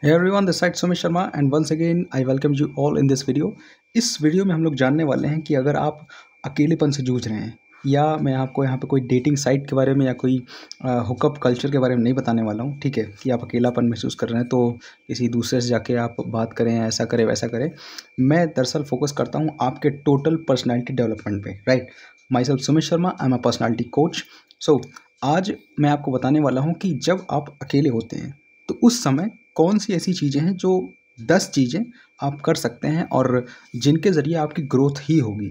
Hey everyone, this side Sumit Sharma and once again I welcome you all in this video. इस video में हम लोग जानने वाले हैं कि अगर आप अकेलेपन से जूझ रहे हैं या मैं आपको यहाँ पे कोई डेटिंग साइट के बारे में या कोई हुकअप कल्चर के बारे में नहीं बताने वाला हूँ ठीक है कि आप अकेलापन महसूस कर रहे हैं तो किसी दूसरे से जाके आप बात करें ऐसा करें वैसा करें मैं दरअसल फोकस करता हूँ आपके टोटल पर्सनैलिटी डेवलपमेंट पर right myself Sumit Sharma I am a personality coach so आज मैं आपको बताने वाला हूँ कि जब आप अकेले होते हैं तो उस समय कौन सी ऐसी चीज़ें हैं जो दस चीज़ें आप कर सकते हैं और जिनके ज़रिए आपकी ग्रोथ ही होगी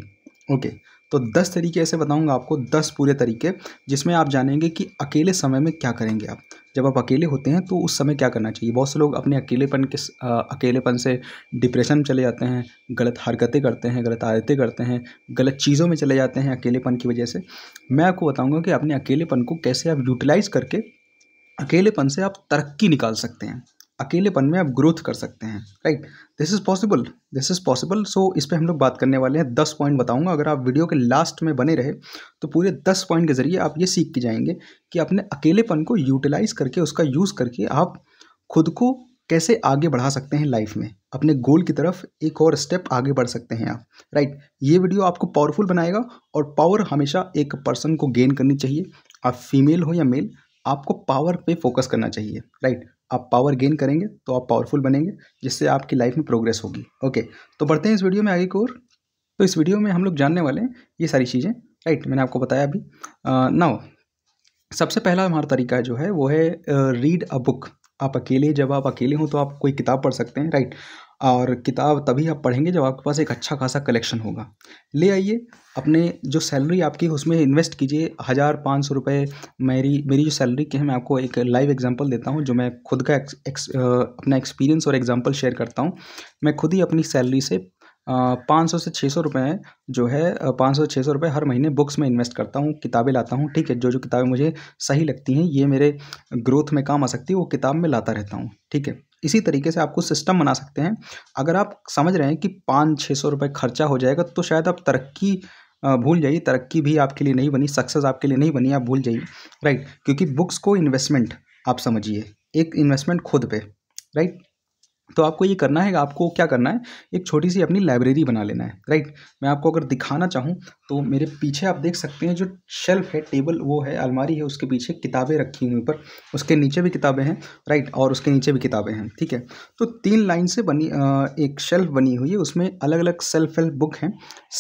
ओके तो दस तरीके ऐसे बताऊंगा आपको दस पूरे तरीके जिसमें आप जानेंगे कि अकेले समय में क्या करेंगे आप जब आप अकेले होते हैं तो उस समय क्या करना चाहिए बहुत से लोग अपने अकेलेपन के अकेलेपन से डिप्रेशन में चले जाते हैं गलत हरकतें करते हैं गलत आदतें करते हैं गलत चीज़ों में चले जाते हैं अकेलेपन की वजह से मैं आपको बताऊँगा कि अपने अकेलेपन को कैसे आप यूटिलाइज़ करके अकेलेपन से आप तरक्की निकाल सकते हैं अकेलेपन में आप ग्रोथ कर सकते हैं right this is possible this is possible so इस पर हम लोग बात करने वाले हैं दस पॉइंट बताऊंगा अगर आप वीडियो के लास्ट में बने रहे तो पूरे दस पॉइंट के ज़रिए आप ये सीख के जाएंगे कि अपने अकेलेपन को यूटिलाइज करके उसका यूज़ करके आप खुद को कैसे आगे बढ़ा सकते हैं लाइफ में अपने गोल की तरफ एक और स्टेप आगे बढ़ सकते हैं आप राइट ये वीडियो आपको पावरफुल बनाएगा और पावर हमेशा एक पर्सन को गेन करनी चाहिए आप फीमेल हो या मेल आपको पावर पे फोकस करना चाहिए राइट आप पावर गेन करेंगे तो आप पावरफुल बनेंगे जिससे आपकी लाइफ में प्रोग्रेस होगी ओके तो बढ़ते हैं इस वीडियो में आगे की ओर तो इस वीडियो में हम लोग जानने वाले हैं ये सारी चीज़ें राइट मैंने आपको बताया अभी नाउ सबसे पहला हमारा तरीका जो है वो है रीड अ बुक आप अकेले जब आप अकेले हों तो आप कोई किताब पढ़ सकते हैं राइट और किताब तभी आप पढ़ेंगे जब आपके पास एक अच्छा खासा कलेक्शन होगा ले आइए अपने जो सैलरी आपकी उसमें इन्वेस्ट कीजिए हज़ार पाँच सौ रुपये मेरी मेरी जो सैलरी की है मैं आपको एक लाइव एग्जांपल देता हूँ जो मैं खुद का एक, एक, अपना एक्सपीरियंस और एग्जांपल शेयर करता हूँ मैं खुद ही अपनी सैलरी से पाँच सौ से छः सौ रुपये जो है पाँच सौ छः सौ रुपये हर महीने बुक्स में इन्वेस्ट करता हूँ किताबें लाता हूँ ठीक है जो जो किताबें मुझे सही लगती हैं ये मेरे ग्रोथ में काम आ सकती है वो किताब में लाता रहता हूँ ठीक है इसी तरीके से आपको सिस्टम बना सकते हैं अगर आप समझ रहे हैं कि पाँच छः सौ रुपये खर्चा हो जाएगा तो शायद आप तरक्की भूल जाइए तरक्की भी आपके लिए नहीं बनी सक्सेस आपके लिए नहीं बनी आप भूल जाइए राइट क्योंकि बुक्स को इन्वेस्टमेंट आप समझिए एक इन्वेस्टमेंट खुद पे राइट तो आपको ये करना है आपको क्या करना है एक छोटी सी अपनी लाइब्रेरी बना लेना है राइट मैं आपको अगर दिखाना चाहूँ तो मेरे पीछे आप देख सकते हैं जो शेल्फ है टेबल वो है अलमारी है उसके पीछे किताबें रखी हुई ऊपर उसके नीचे भी किताबें हैं राइट और उसके नीचे भी किताबें हैं ठीक है तो तीन लाइन से बनी एक शेल्फ बनी हुई है उसमें अलग अलग सेल्फ हेल्प बुक हैं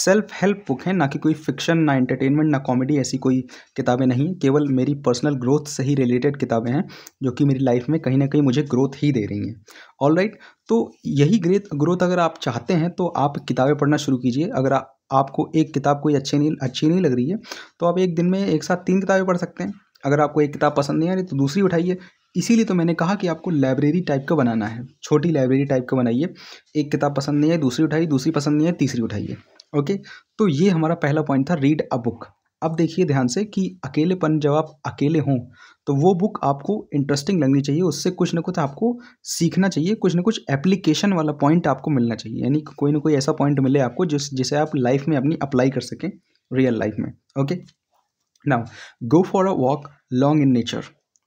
सेल्फ हेल्प बुक हैं ना कि कोई फिक्शन ना इंटरटेनमेंट ना कॉमेडी ऐसी कोई किताबें नहीं केवल मेरी पर्सनल ग्रोथ से ही रिलेटेड किताबें हैं जो कि मेरी लाइफ में कहीं ना कहीं मुझे ग्रोथ ही दे रही हैं ऑल राइट तो यही ग्रेथ ग्रोथ अगर आप चाहते हैं तो आप किताबें पढ़ना शुरू कीजिए अगर आ, आपको एक किताब कोई अच्छी नहीं अच्छी नहीं लग रही है तो आप एक दिन में एक साथ तीन किताबें पढ़ सकते हैं अगर आपको एक किताब पसंद नहीं आ रही तो दूसरी उठाइए इसीलिए तो मैंने कहा कि आपको लाइब्रेरी टाइप का बनाना है छोटी लाइब्रेरी टाइप का बनाइए एक किताब पसंद नहीं है दूसरी उठाइए दूसरी पसंद नहीं है तीसरी उठाइए ओके तो ये हमारा पहला पॉइंट था रीड अ बुक अब देखिए ध्यान से कि अकेलेपन जब आप अकेले हों तो वो बुक आपको इंटरेस्टिंग लगनी चाहिए उससे कुछ ना कुछ आपको सीखना चाहिए कुछ ना कुछ एप्लीकेशन वाला पॉइंट आपको मिलना चाहिए यानी कोई ना कोई ऐसा पॉइंट मिले आपको जिस जिसे आप लाइफ में अपनी अप्लाई कर सकें रियल लाइफ में okay now go for a walk long in nature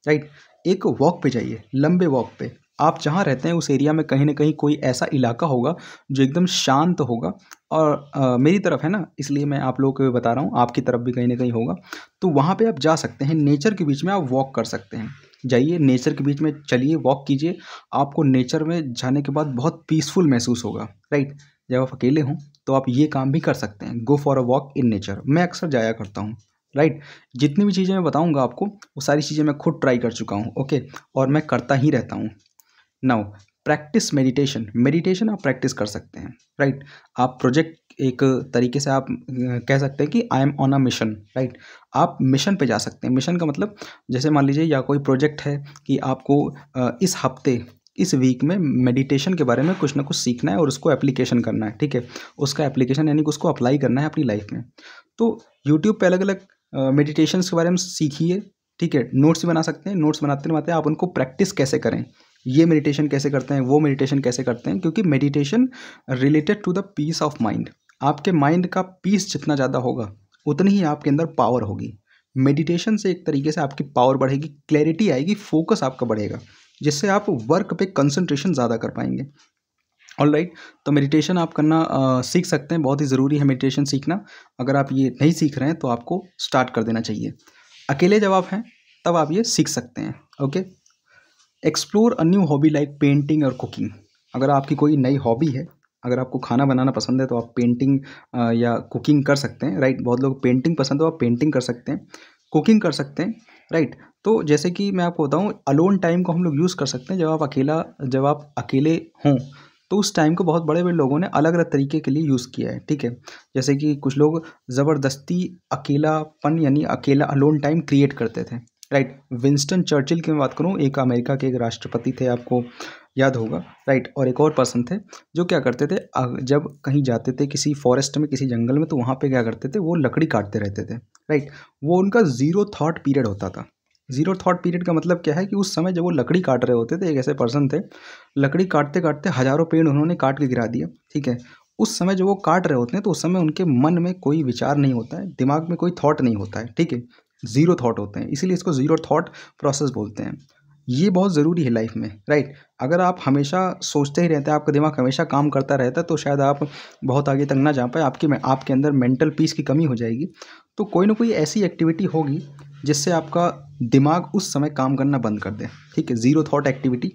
right एक वॉक पे जाइए लंबे वॉक पे आप जहाँ रहते हैं उस एरिया में कहीं ना कहीं कोई ऐसा इलाका होगा जो एकदम शांत होगा और आ, मेरी तरफ है ना इसलिए मैं आप लोगों को बता रहा हूँ आपकी तरफ भी कहीं ना कहीं होगा तो वहाँ पे आप जा सकते हैं नेचर के बीच में आप वॉक कर सकते हैं जाइए नेचर के बीच में चलिए वॉक कीजिए आपको नेचर में जाने के बाद बहुत पीसफुल महसूस होगा राइट जब आप अकेले हों तो आप ये काम भी कर सकते हैं go for a walk in nature मैं अक्सर जाया करता हूँ राइट जितनी भी चीज़ें मैं बताऊँगा आपको वो सारी चीज़ें मैं खुद ट्राई कर चुका हूँ ओके और मैं करता ही रहता हूँ नाउ प्रैक्टिस मेडिटेशन मेडिटेशन आप प्रैक्टिस कर सकते हैं राइट आप प्रोजेक्ट एक तरीके से आप कह सकते हैं कि I am on a mission right आप मिशन पे जा सकते हैं मिशन का मतलब जैसे मान लीजिए या कोई प्रोजेक्ट है कि आपको इस हफ्ते इस वीक में मेडिटेशन के बारे में कुछ ना कुछ सीखना है और उसको एप्लीकेशन करना है ठीक है उसका एप्लीकेशन यानी कि उसको अप्लाई करना है अपनी लाइफ में तो यूट्यूब पर अलग अलग मेडिटेशन के बारे में सीखिए ठीक है नोट्स बना सकते हैं नोट्स बनाते बनाते आप उनको प्रैक्टिस कैसे करें ये मेडिटेशन कैसे करते हैं वो मेडिटेशन कैसे करते हैं क्योंकि meditation related to the peace of mind आपके माइंड का पीस जितना ज़्यादा होगा उतनी ही आपके अंदर पावर होगी मेडिटेशन से एक तरीके से आपकी पावर बढ़ेगी क्लैरिटी आएगी फोकस आपका बढ़ेगा जिससे आप वर्क पे कंसंट्रेशन ज़्यादा कर पाएंगे ऑल राइट right, तो मेडिटेशन आप करना आ, सीख सकते हैं बहुत ही ज़रूरी है मेडिटेशन सीखना अगर आप ये नहीं सीख रहे हैं तो आपको स्टार्ट कर देना चाहिए अकेले जब आप हैं तब आप ये सीख सकते हैं okay explore a new hobby like painting और कुकिंग अगर आपकी कोई नई हॉबी है अगर आपको खाना बनाना पसंद है तो आप पेंटिंग या कुकिंग कर सकते हैं राइट बहुत लोग पेंटिंग पसंद हो आप पेंटिंग कर सकते हैं कुकिंग कर सकते हैं राइट तो जैसे कि मैं आपको बताऊँ अलोन टाइम को हम लोग यूज़ कर सकते हैं जब आप अकेला जब आप अकेले हों तो उस टाइम को बहुत बड़े बड़े लोगों ने अलग अलग तरीके के लिए यूज़ किया है ठीक है जैसे कि कुछ लोग ज़बरदस्ती अकेलापन यानी अकेला अलोन टाइम क्रिएट करते थे राइट विंस्टन चर्चिल की मैं बात करूँ एक अमेरिका के एक राष्ट्रपति थे आपको याद होगा राइट और एक और पर्सन थे जो क्या करते थे जब कहीं जाते थे किसी फॉरेस्ट में किसी जंगल में तो वहाँ पे क्या करते थे वो लकड़ी काटते रहते थे राइट वो उनका ज़ीरो थाट पीरियड होता था जीरो थॉट पीरियड का मतलब क्या है कि उस समय जब वो लकड़ी काट रहे होते थे एक ऐसे पर्सन थे लकड़ी काटते काटते हज़ारों पेड़ उन्होंने काट के गिरा दिया ठीक है उस समय जब वो काट रहे होते हैं तो उस समय उनके मन में कोई विचार नहीं होता है दिमाग में कोई थॉट नहीं होता है ठीक है ज़ीरो थाट होते हैं इसीलिए इसको ज़ीरो थाट प्रोसेस बोलते हैं ये बहुत ज़रूरी है लाइफ में राइट अगर आप हमेशा सोचते ही रहते हैं आपका दिमाग हमेशा काम करता रहता है तो शायद आप बहुत आगे तक ना जा पाए आपकी आपके अंदर मेंटल पीस की कमी हो जाएगी तो कोई ना कोई ऐसी एक्टिविटी होगी जिससे आपका दिमाग उस समय काम करना बंद कर दे ठीक है ज़ीरो थाट एक्टिविटी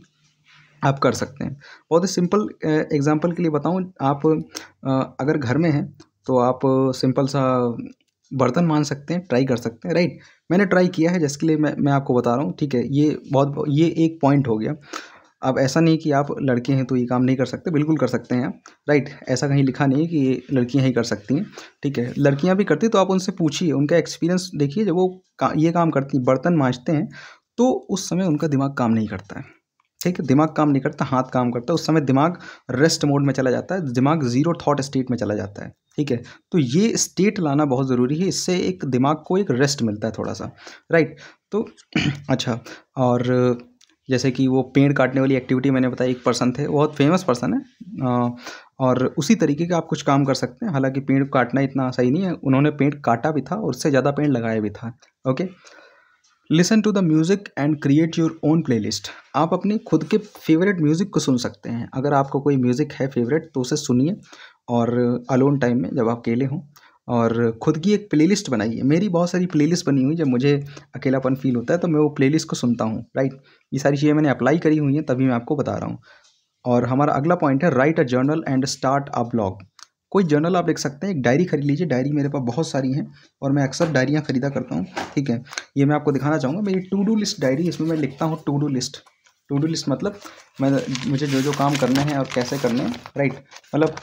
आप कर सकते हैं बहुत ही सिंपल एग्जाम्पल के लिए बताऊँ आप अगर घर में हैं तो आप सिंपल सा बर्तन मान सकते हैं ट्राई कर सकते हैं राइट मैंने ट्राई किया है जिसके लिए मैं मैं आपको बता रहा हूँ ठीक है ये बहुत ये एक पॉइंट हो गया अब ऐसा नहीं कि आप लड़के हैं तो ये काम नहीं कर सकते बिल्कुल कर सकते हैं आप राइट ऐसा कहीं लिखा नहीं है कि ये लड़कियाँ ही कर सकती हैं ठीक है लड़कियाँ भी करती तो आप उनसे पूछिए उनका एक्सपीरियंस देखिए जब वो का, ये काम करती बर्तन माँजते हैं तो उस समय उनका दिमाग काम नहीं करता है ठीक है दिमाग काम नहीं करता हाथ काम करता है उस समय दिमाग रेस्ट मोड में चला जाता है दिमाग जीरो थॉट स्टेट में चला जाता है ठीक है तो ये स्टेट लाना बहुत ज़रूरी है इससे एक दिमाग को एक रेस्ट मिलता है थोड़ा सा राइट तो अच्छा और जैसे कि वो पेड़ काटने वाली एक्टिविटी मैंने बताई एक पर्सन थे बहुत फेमस पर्सन है आ, और उसी तरीके का आप कुछ काम कर सकते हैं हालांकि पेड़ काटना इतना सही नहीं है उन्होंने पेड़ काटा भी था और उससे ज़्यादा पेड़ लगाया भी था okay listen to the music and create your own playlist आप अपनी खुद के फेवरेट म्यूज़िक को सुन सकते हैं अगर आपका कोई म्यूज़िक है फेवरेट तो उसे सुनिए और अलोन टाइम में जब आप अकेले हों और ख़ुद की एक प्लेलिस्ट बनाइए मेरी बहुत सारी प्लेलिस्ट बनी हुई जब मुझे अकेलापन फील होता है तो मैं वो प्लेलिस्ट को सुनता हूँ राइट ये सारी चीज़ें मैंने अप्लाई करी हुई हैं तभी मैं आपको बता रहा हूँ और हमारा अगला पॉइंट है right a journal and start a blog कोई जर्नल आप देख सकते हैं एक डायरी खरीद लीजिए डायरी मेरे पास बहुत सारी हैं और मैं अक्सर डायरियाँ खरीदा करता हूँ ठीक है ये मैं आपको दिखाना चाहूँगा मेरी टू डू लिस्ट डायरी इसमें मैं लिखता हूँ to do list to do list मतलब मैं मुझे जो जो काम करने हैं और कैसे करने हैं राइट मतलब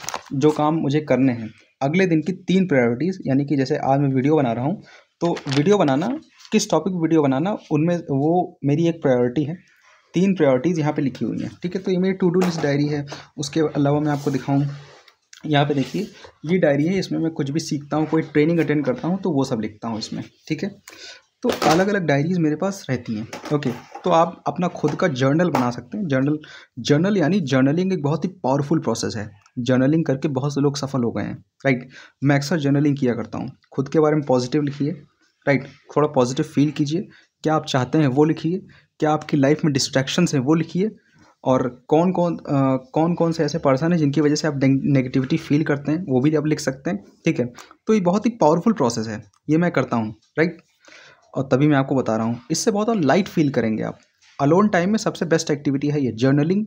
जो काम मुझे करने हैं अगले दिन की तीन प्रायोरिटीज़ यानी कि जैसे आज मैं वीडियो बना रहा हूँ तो वीडियो बनाना किस टॉपिक वीडियो बनाना उनमें वो मेरी एक प्रायोरिटी है तीन प्रायोरिटीज़ यहाँ पे लिखी हुई हैं ठीक है तो ये मेरी टू डू लिस्ट डायरी है उसके अलावा मैं आपको दिखाऊँ यहाँ पे देखिए ये डायरी है इसमें मैं कुछ भी सीखता हूँ कोई ट्रेनिंग अटेंड करता हूँ तो वो सब लिखता हूँ इसमें ठीक है तो अलग अलग डायरीज़ मेरे पास रहती हैं ओके तो आप अपना खुद का जर्नल बना सकते हैं जर्नल जर्नल यानी जर्नलिंग एक बहुत ही पावरफुल प्रोसेस है जर्नलिंग करके बहुत से लोग सफल हो गए हैं राइट मैं अक्सर जर्नलिंग किया करता हूँ खुद के बारे में पॉजिटिव लिखिए राइट थोड़ा पॉजिटिव फील कीजिए क्या आप चाहते हैं वो लिखिए क्या आपकी लाइफ में डिस्ट्रैक्शंस हैं वो लिखिए और कौन कौन आ, कौन कौन से ऐसे पर्सन हैं जिनकी वजह से आप नेगेटिविटी फील करते हैं वो भी आप लिख सकते हैं ठीक है तो ये बहुत ही पावरफुल प्रोसेस है ये मैं करता हूँ राइट और तभी मैं आपको बता रहा हूँ इससे बहुत और लाइट फील करेंगे आप अलोन टाइम में सबसे बेस्ट एक्टिविटी है ये जर्नलिंग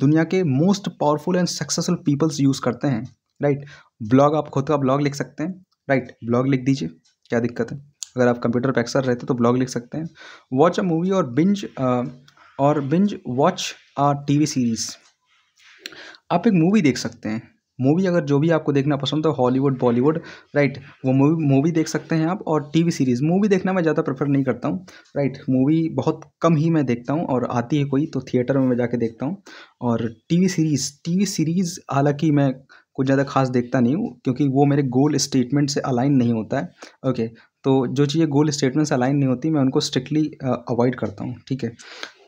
दुनिया के most powerful and successful peoples use करते हैं राइट ब्लॉग आप खुद का ब्लॉग लिख सकते हैं राइट ब्लॉग लिख दीजिए क्या दिक्कत है अगर आप कंप्यूटर पर अक्सर रहते तो ब्लॉग लिख सकते हैं वॉच अ मूवी और बिंज और binge watch a TV series आप एक मूवी देख सकते हैं मूवी अगर जो भी आपको देखना पसंद हो हॉलीवुड बॉलीवुड राइट वो मूवी मूवी देख सकते हैं आप और टीवी सीरीज़ मूवी देखना मैं ज़्यादा प्रेफर नहीं करता हूँ राइट मूवी बहुत कम ही मैं देखता हूँ और आती है कोई तो थिएटर में मैं जाके देखता हूँ और टीवी सीरीज़ टीवी सीरीज़ हालांकि मैं कुछ ज़्यादा खास देखता नहीं हूँ क्योंकि वो मेरे गोल स्टेटमेंट से अलाइन नहीं होता है ओके तो जो चीज़ें गोल स्टेटमेंट से अलाइन नहीं होती मैं उनको स्ट्रिक्टली अवॉइड करता हूँ ठीक है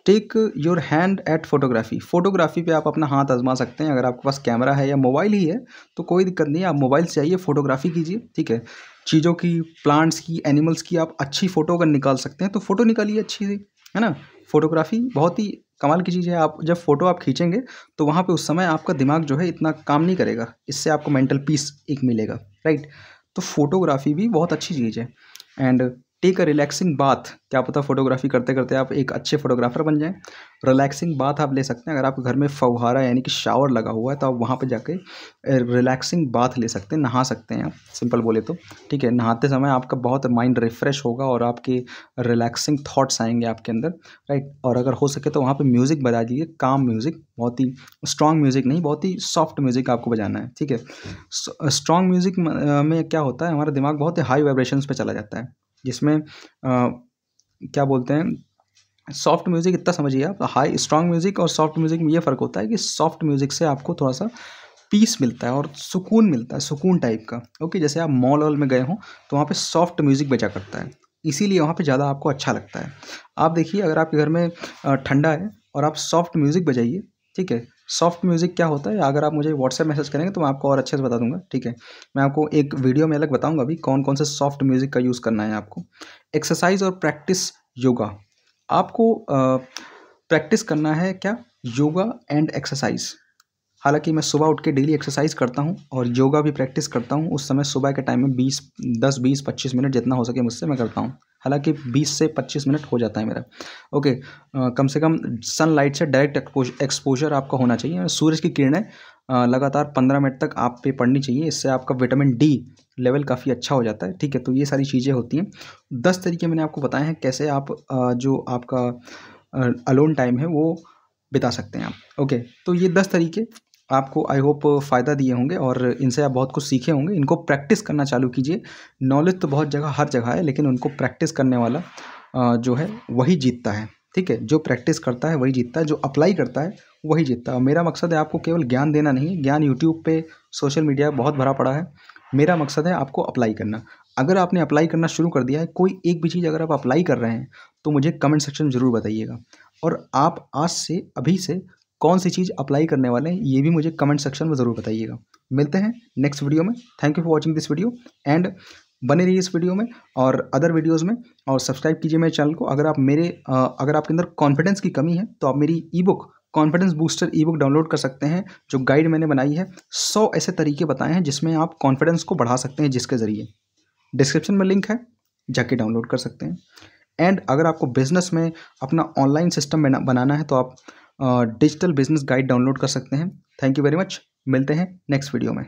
take your hand at photography photography पे आप अपना हाथ आजमा सकते हैं अगर आपके पास कैमरा है या मोबाइल ही है तो कोई दिक्कत नहीं है आप मोबाइल से आइए फोटोग्राफी कीजिए ठीक है चीज़ों की प्लांट्स की एनिमल्स की आप अच्छी फ़ोटो अगर निकाल सकते हैं तो फ़ोटो निकालिए अच्छी सी है ना फोटोग्राफी बहुत ही कमाल की चीज़ है आप जब फ़ोटो आप खींचेंगे तो वहाँ पे उस समय आपका दिमाग जो है इतना काम नहीं करेगा इससे आपको मेंटल पीस एक मिलेगा राइट तो फोटोग्राफी भी बहुत अच्छी चीज़ है and take a relaxing bath क्या पता फोटोग्राफी करते करते आप एक अच्छे फोटोग्राफर बन जाएं रिलैक्सिंग बाथ आप ले सकते हैं अगर आपके घर में फवहारा यानी कि शावर लगा हुआ है तो आप वहाँ पे जाके रिलैक्सिंग बाथ ले सकते हैं नहा सकते हैं आप सिंपल बोले तो ठीक है नहाते समय आपका बहुत माइंड रिफ़्रेश होगा और आपके रिलैक्सिंग थाट्स आएंगे आपके अंदर राइट और अगर हो सके तो वहाँ पर म्यूज़िक बजा दीजिए काम म्यूज़िक बहुत ही स्ट्रॉन्ग म्यूज़िक नहीं बहुत ही सॉफ्ट म्यूज़िक आपको बजाना है ठीक है स्ट्रॉन्ग म्यूज़िक में क्या होता है हमारा दिमाग बहुत ही हाई वाइब्रेशन पर चला जाता है जिसमें आ, क्या बोलते हैं सॉफ्ट म्यूज़िक इतना समझिए आप हाई स्ट्रॉन्ग म्यूज़िक और सॉफ्ट म्यूज़िक में ये फ़र्क होता है कि सॉफ्ट म्यूज़िक से आपको थोड़ा सा पीस मिलता है और सुकून मिलता है सुकून टाइप का ओके जैसे आप मॉल वॉल में गए हों तो वहाँ पे सॉफ्ट म्यूज़िक बजा करता है इसीलिए वहाँ पे ज़्यादा आपको अच्छा लगता है आप देखिए अगर आपके घर में ठंडा है और आप सॉफ्ट म्यूज़िक बजाइए ठीक है सॉफ्ट म्यूज़िक क्या होता है अगर आप मुझे व्हाट्सएप मैसेज करेंगे तो मैं आपको और अच्छे से बता दूंगा ठीक है मैं आपको एक वीडियो में अलग बताऊंगा अभी कौन कौन से सॉफ्ट म्यूज़िक का यूज़ करना है आपको एक्सरसाइज और प्रैक्टिस योगा आपको प्रैक्टिस करना है क्या योगा एंड एक्सरसाइज हालांकि मैं सुबह उठ के डेली एक्सरसाइज करता हूँ और योगा भी प्रैक्टिस करता हूँ उस समय सुबह के टाइम में बीस दस बीस पच्चीस मिनट जितना हो सके मुझसे मैं करता हूँ हालांकि 20 से 25 मिनट हो जाता है मेरा ओके कम से कम सनलाइट से डायरेक्ट एक्सपोजर आपका होना चाहिए सूरज की किरणें लगातार 15 मिनट तक आप पे पड़नी चाहिए इससे आपका विटामिन डी लेवल काफ़ी अच्छा हो जाता है ठीक है तो ये सारी चीज़ें होती हैं दस तरीके मैंने आपको बताए हैं कैसे आप जो आपका अलोन टाइम है वो बिता सकते हैं आप ओके तो ये दस तरीके आपको आई होप फ़ायदा दिए होंगे और इनसे आप बहुत कुछ सीखे होंगे इनको प्रैक्टिस करना चालू कीजिए नॉलेज तो बहुत जगह हर जगह है लेकिन उनको प्रैक्टिस करने वाला जो है वही जीतता है ठीक है जो प्रैक्टिस करता है वही जीतता है जो अप्लाई करता है वही जीतता है मेरा मकसद है आपको केवल ज्ञान देना नहीं ज्ञान यूट्यूब पर सोशल मीडिया बहुत भरा पड़ा है मेरा मकसद है आपको अप्लाई करना अगर आपने अप्लाई करना शुरू कर दिया है कोई एक भी चीज़ अगर आप अप्लाई कर रहे हैं तो मुझे कमेंट सेक्शन में ज़रूर बताइएगा और आप आज से अभी से कौन सी चीज़ अप्लाई करने वाले हैं ये भी मुझे कमेंट सेक्शन में ज़रूर बताइएगा मिलते हैं नेक्स्ट वीडियो में thank you for watching this video and बने रहिए इस वीडियो में और अदर वीडियोज़ में और सब्सक्राइब कीजिए मेरे चैनल को अगर आप मेरे अगर आपके अंदर कॉन्फिडेंस की कमी है तो आप मेरी e book confidence booster e book download कर सकते हैं जो गाइड मैंने बनाई है सौ ऐसे तरीके बताए हैं जिसमें आप कॉन्फिडेंस को बढ़ा सकते हैं जिसके ज़रिए डिस्क्रिप्शन में लिंक है जाके डाउनलोड कर सकते हैं एंड अगर आपको बिज़नेस में अपना ऑनलाइन सिस्टम बनाना है तो आप डिजिटल बिजनेस गाइड डाउनलोड कर सकते हैं थैंक यू वेरी मच मिलते हैं नेक्स्ट वीडियो में